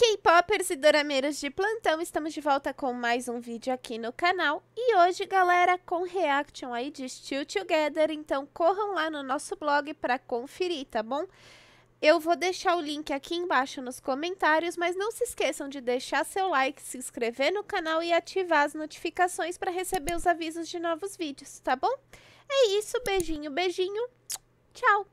K-popers e dorameiros de plantão, estamos de volta com mais um vídeo aqui no canal. E hoje, galera, com reaction aí de Still Together, então corram lá no nosso blog para conferir, tá bom? Eu vou deixar o link aqui embaixo nos comentários, mas não se esqueçam de deixar seu like, se inscrever no canal e ativar as notificações para receber os avisos de novos vídeos, tá bom? É isso, beijinho, beijinho, tchau!